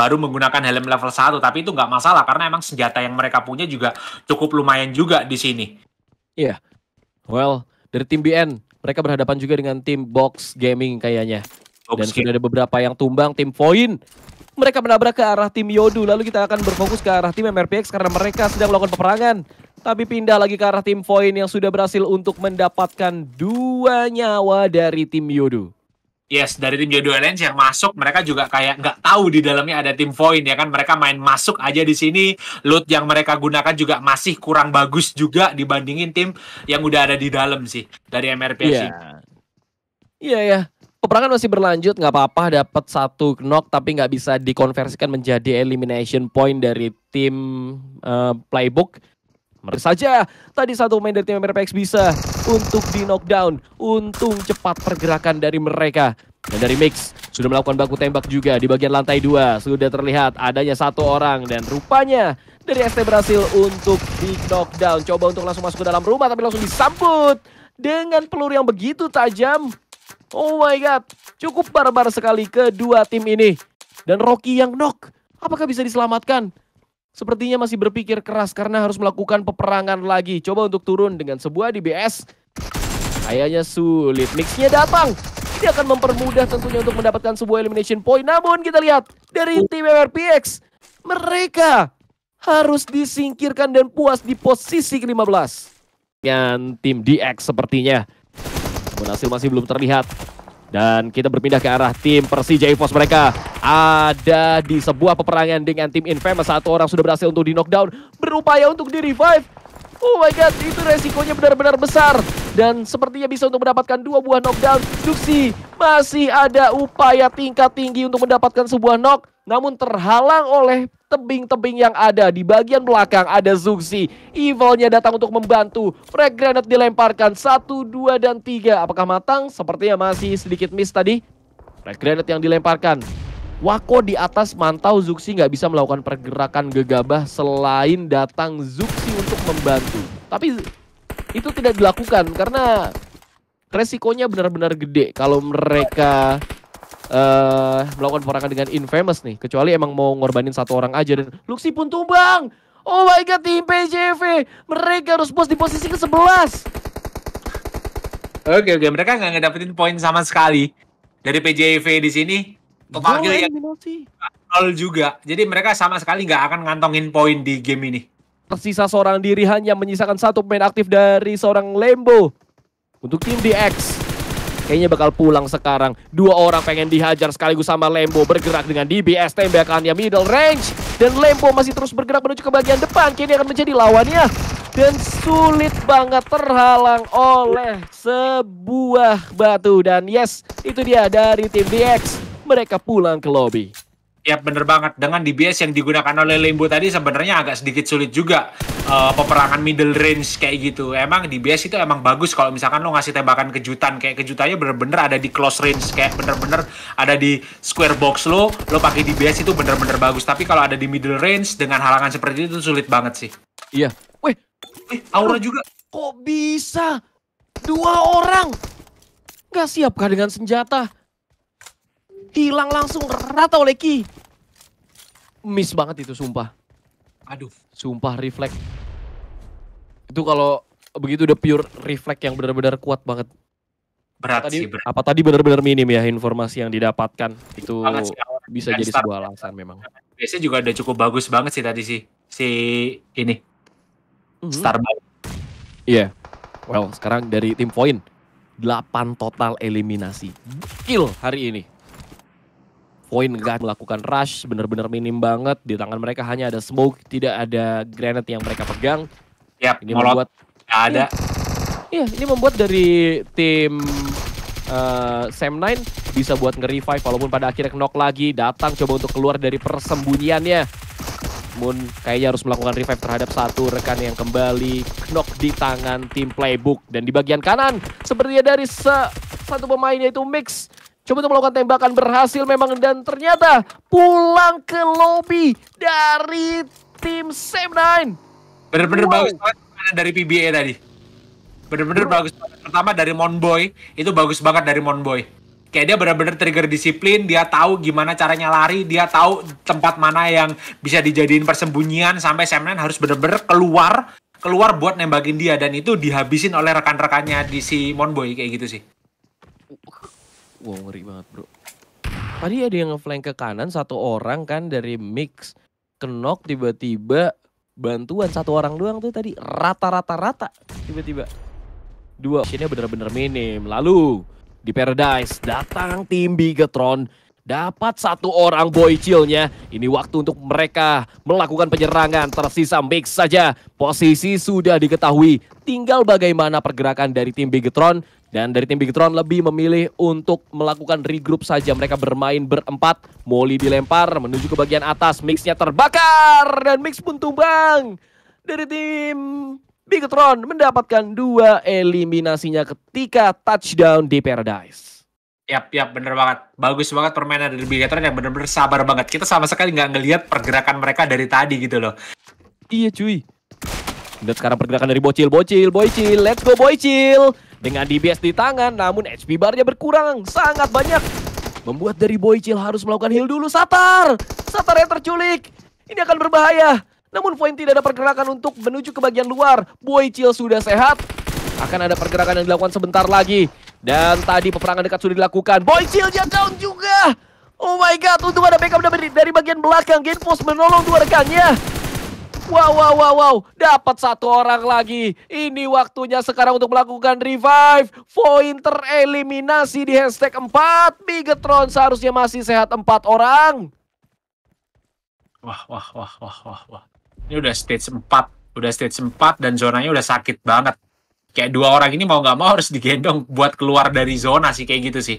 baru menggunakan helm level 1 tapi itu nggak masalah karena emang senjata yang mereka punya juga cukup lumayan juga di sini. Iya. Yeah. Well, dari tim BN mereka berhadapan juga dengan tim Box Gaming kayaknya. Box Dan sudah ada beberapa yang tumbang tim Voin. Mereka menabrak ke arah tim Yodu lalu kita akan berfokus ke arah tim MRPX karena mereka sedang melakukan peperangan. Tapi pindah lagi ke arah tim Voin yang sudah berhasil untuk mendapatkan dua nyawa dari tim Yodu. Yes, dari tim Jodoh Alliance yang masuk, mereka juga kayak nggak tahu di dalamnya ada tim Void ya kan. Mereka main masuk aja di sini. Loot yang mereka gunakan juga masih kurang bagus juga dibandingin tim yang udah ada di dalam sih dari MRPS. Iya, yeah. iya. Yeah, yeah. Peperangan masih berlanjut, nggak apa-apa dapat satu knock tapi nggak bisa dikonversikan menjadi elimination point dari tim uh, playbook mereka saja, tadi satu main dari tim MRPX bisa untuk di knockdown. Untung cepat pergerakan dari mereka. Dan dari Mix sudah melakukan baku tembak juga di bagian lantai dua. Sudah terlihat adanya satu orang dan rupanya dari ST berhasil untuk di knockdown. Coba untuk langsung masuk ke dalam rumah tapi langsung disambut dengan peluru yang begitu tajam. Oh my god, cukup barbar sekali kedua tim ini. Dan Rocky yang knock, apakah bisa diselamatkan? sepertinya masih berpikir keras karena harus melakukan peperangan lagi. Coba untuk turun dengan sebuah DBS. Kayaknya sulit. Mixnya datang. Ini akan mempermudah tentunya untuk mendapatkan sebuah elimination point. Namun kita lihat dari tim MRPX. Mereka harus disingkirkan dan puas di posisi ke-15. Dengan tim DX sepertinya. hasil masih belum terlihat. Dan kita berpindah ke arah tim Persija EVOS mereka. Ada di sebuah peperangan dengan tim Infamous. Satu orang sudah berhasil untuk di knockdown. Berupaya untuk di revive. Oh my god, itu resikonya benar-benar besar. Dan sepertinya bisa untuk mendapatkan dua buah knockdown. Duxi masih ada upaya tingkat tinggi untuk mendapatkan sebuah knock namun terhalang oleh tebing-tebing yang ada di bagian belakang ada Zuxi. Evilnya datang untuk membantu. Frag Granat dilemparkan satu dua dan tiga Apakah matang? Sepertinya masih sedikit miss tadi. Frag Granat yang dilemparkan. Wako di atas mantau Zuxi nggak bisa melakukan pergerakan gegabah selain datang Zuxi untuk membantu. Tapi itu tidak dilakukan karena resikonya benar-benar gede kalau mereka uh, melakukan perangkat dengan Infamous nih. Kecuali emang mau ngorbanin satu orang aja dan Luxi pun tumbang. Oh my god, tim PJV. Mereka harus bos di posisi ke-11. Oke, oke. Mereka nggak ngedapetin poin sama sekali. Dari PJV di sini, kepanggil yang nol juga. Jadi mereka sama sekali nggak akan ngantongin poin di game ini. Tersisa seorang diri hanya menyisakan satu pemain aktif dari seorang Lembo. Untuk tim DX kayaknya bakal pulang sekarang. Dua orang pengen dihajar sekaligus sama Lembo bergerak dengan DBS tembakannya middle range. Dan Lembo masih terus bergerak menuju ke bagian depan. Kini akan menjadi lawannya. Dan sulit banget terhalang oleh sebuah batu. Dan yes, itu dia dari tim DX. Mereka pulang ke lobby. Ya bener banget dengan DBS yang digunakan oleh Limbo tadi sebenarnya agak sedikit sulit juga uh, peperangan middle range kayak gitu. Emang DBS itu emang bagus kalau misalkan lo ngasih tembakan kejutan kayak kejutannya bener-bener ada di close range kayak bener-bener ada di square box lo, lo pakai DBS itu bener-bener bagus. Tapi kalau ada di middle range dengan halangan seperti itu sulit banget sih. Iya. Weh, eh Aura juga. Kok bisa? Dua orang. Gak siapkah dengan senjata? Hilang langsung rata oleh Ki. Miss banget itu sumpah. Aduh. Sumpah refleks. Itu kalau begitu udah pure refleks yang benar-benar kuat banget. Berat tadi, sih berat. Apa tadi benar-benar minim ya informasi yang didapatkan. Itu bisa jadi sebuah alasan memang. Biasanya juga ada cukup bagus banget sih tadi sih. Si ini. Mm -hmm. Starbucks. Iya. Yeah. Well, sekarang dari tim poin 8 total eliminasi. Kill hari ini point nggak melakukan rush, benar-benar minim banget. Di tangan mereka hanya ada smoke, tidak ada granat yang mereka pegang. yep, ini molot. membuat gak ada. Iya, ini membuat dari tim uh, eh, Sam9 bisa buat nge-revive walaupun pada akhirnya knock lagi, datang coba untuk keluar dari persembunyiannya. Moon kayaknya harus melakukan revive terhadap satu rekan yang kembali knock di tangan tim playbook dan di bagian kanan sepertinya dari se satu pemain yaitu Mix Coba untuk melakukan tembakan berhasil memang dan ternyata pulang ke lobby dari tim Sam Nine. Bener-bener wow. bagus banget dari PBA tadi. Bener-bener wow. bagus banget. Pertama dari Monboy, itu bagus banget dari Monboy. Kayak dia benar-benar trigger disiplin, dia tahu gimana caranya lari, dia tahu tempat mana yang bisa dijadiin persembunyian sampai Sam Nine harus benar-benar keluar keluar buat nembakin dia dan itu dihabisin oleh rekan-rekannya di si Monboy kayak gitu sih. Wow, ngeri banget, Bro. Tadi ada yang ngeflank ke kanan satu orang kan dari mix. Kenok tiba-tiba bantuan satu orang doang tuh tadi rata-rata rata tiba-tiba. Dua ini bener-bener minim. Lalu di Paradise datang tim Bigatron dapat satu orang boycilnya. Ini waktu untuk mereka melakukan penyerangan. Tersisa mix saja. Posisi sudah diketahui. Tinggal bagaimana pergerakan dari tim Bigetron dan dari tim Big lebih memilih untuk melakukan regroup saja. Mereka bermain berempat. Molly dilempar menuju ke bagian atas. Mixnya terbakar dan Mix pun tumbang. Dari tim Bigetron mendapatkan dua eliminasinya ketika touchdown di Paradise. Yap, yap, bener banget. Bagus banget permainan dari Bigetron yang bener-bener sabar banget. Kita sama sekali nggak ngelihat pergerakan mereka dari tadi gitu loh. Iya cuy. Dan sekarang pergerakan dari Bocil, Bocil, Bocil. Let's go Bocil. Dengan DBS di tangan, namun HP barnya berkurang sangat banyak. Membuat dari Boycil harus melakukan heal dulu. Satar! Satar yang terculik! Ini akan berbahaya. Namun Voin tidak ada pergerakan untuk menuju ke bagian luar. Boycil sudah sehat. Akan ada pergerakan yang dilakukan sebentar lagi. Dan tadi peperangan dekat sudah dilakukan. Boycil jatuh juga! Oh my god, untung ada backup dari, dari bagian belakang. Genfos menolong dua rekannya. Wow, wow, wow, wow. Dapat satu orang lagi. Ini waktunya sekarang untuk melakukan revive. Poin tereliminasi di hashtag 4. Bigetron seharusnya masih sehat 4 orang. Wah, wah, wah, wah, wah, wah. Ini udah stage 4. Udah stage 4 dan zonanya udah sakit banget. Kayak dua orang ini mau gak mau harus digendong buat keluar dari zona sih kayak gitu sih.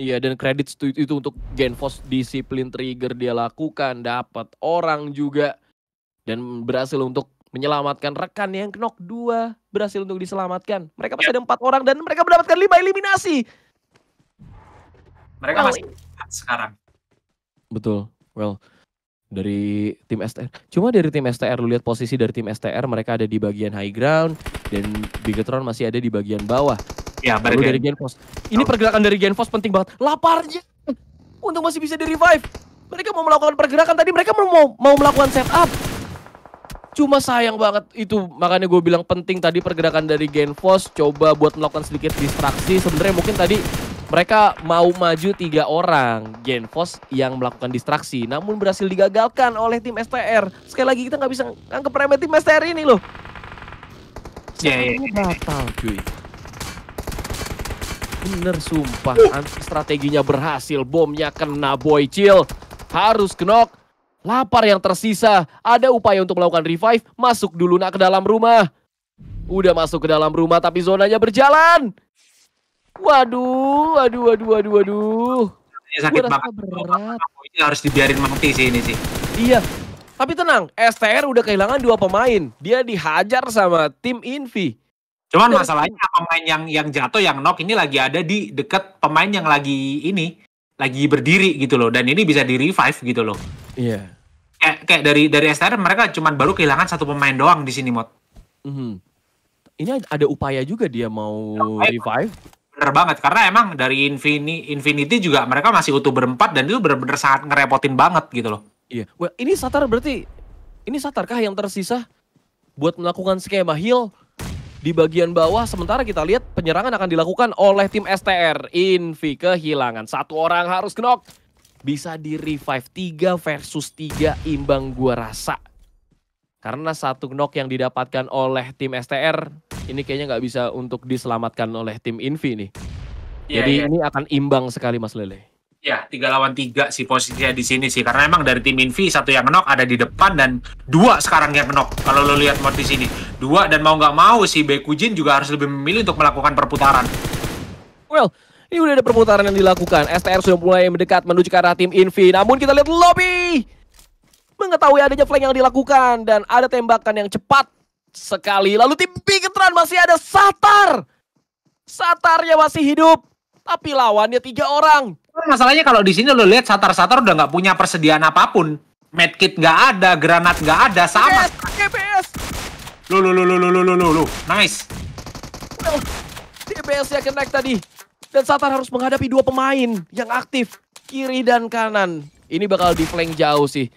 Iya dan kredit itu untuk Genfos disiplin trigger dia lakukan dapat orang juga dan berhasil untuk menyelamatkan rekan yang knock dua berhasil untuk diselamatkan. Mereka masih ada empat orang dan mereka mendapatkan lima eliminasi. Mereka well, masih sekarang. Betul. Well, dari tim STR. Cuma dari tim STR lu lihat posisi dari tim STR mereka ada di bagian high ground dan Bigetron masih ada di bagian bawah. Ya, baru dari Genfos. Ini oh. pergerakan dari Genfos penting banget. Laparnya untuk masih bisa di revive. Mereka mau melakukan pergerakan tadi mereka mau mau melakukan setup. Cuma sayang banget itu makanya gue bilang penting tadi pergerakan dari Genfos coba buat melakukan sedikit distraksi. Sebenarnya mungkin tadi mereka mau maju tiga orang Genfos yang melakukan distraksi namun berhasil digagalkan oleh tim STR. Sekali lagi kita nggak bisa anggap remeh tim STR ini loh. jadi iya, iya, iya, batal cuy. Bener sumpah, uh. strateginya berhasil, bomnya kena boy chill. Harus knock, Lapar yang tersisa, ada upaya untuk melakukan revive, masuk dulu nak ke dalam rumah. Udah masuk ke dalam rumah tapi zonanya berjalan. Waduh, waduh, waduh, waduh, waduh. Ini sakit banget. Berat. Ini harus dibiarin mati sih ini sih. Iya. Tapi tenang, STR udah kehilangan dua pemain. Dia dihajar sama tim Invi. Cuman Dan masalahnya pemain yang yang jatuh yang knock ini lagi ada di dekat pemain yang lagi ini lagi berdiri gitu loh dan ini bisa di revive gitu loh. Iya. Yeah. Kayak, kayak dari dari STR mereka cuma baru kehilangan satu pemain doang di sini mod. Mm -hmm. Ini ada upaya juga dia mau okay. revive. Bener banget karena emang dari Infinity Infinity juga mereka masih utuh berempat dan itu bener-bener sangat ngerepotin banget gitu loh. Iya. Yeah. Well, ini Satar berarti ini Satarkah yang tersisa buat melakukan skema heal di bagian bawah sementara kita lihat penyerangan akan dilakukan oleh tim STR. Invi kehilangan satu orang harus knock bisa di revive 3 versus 3 imbang gua rasa. Karena satu knock yang didapatkan oleh tim STR ini kayaknya nggak bisa untuk diselamatkan oleh tim Invi nih. Ya, Jadi ya. ini akan imbang sekali Mas Lele. Ya, tiga lawan tiga sih posisinya di sini sih. Karena emang dari tim Invi satu yang knock ada di depan dan dua sekarang yang knock. Kalau lo lihat mod di sini, dua dan mau nggak mau si Bekujin juga harus lebih memilih untuk melakukan perputaran. Well, ini udah ada perputaran yang dilakukan. STR sudah mulai mendekat menuju ke arah tim Invi. Namun kita lihat lobby. Mengetahui adanya flank yang dilakukan. Dan ada tembakan yang cepat sekali. Lalu tim Bigetran masih ada Satar. Satarnya masih hidup. Tapi lawannya tiga orang. Masalahnya kalau di sini lo lihat Satar-Satar udah nggak punya persediaan apapun. Medkit nggak ada, granat nggak ada, sama. DPS, DPS. Lu lu lu lu lu lu lu lu. Nice. Well, DPS-nya connect tadi. Dan Satan harus menghadapi dua pemain yang aktif. Kiri dan kanan. Ini bakal di flank jauh sih.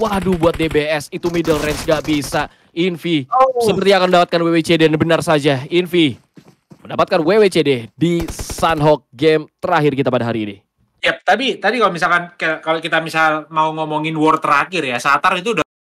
Waduh buat DBS itu middle range gak bisa. Invi oh. seperti akan mendapatkan WWC dan benar saja Invi mendapatkan WWCD di Sunhawk game terakhir kita pada hari ini. Yap, tapi tadi kalau misalkan kalau kita misal mau ngomongin war terakhir ya, Satar itu udah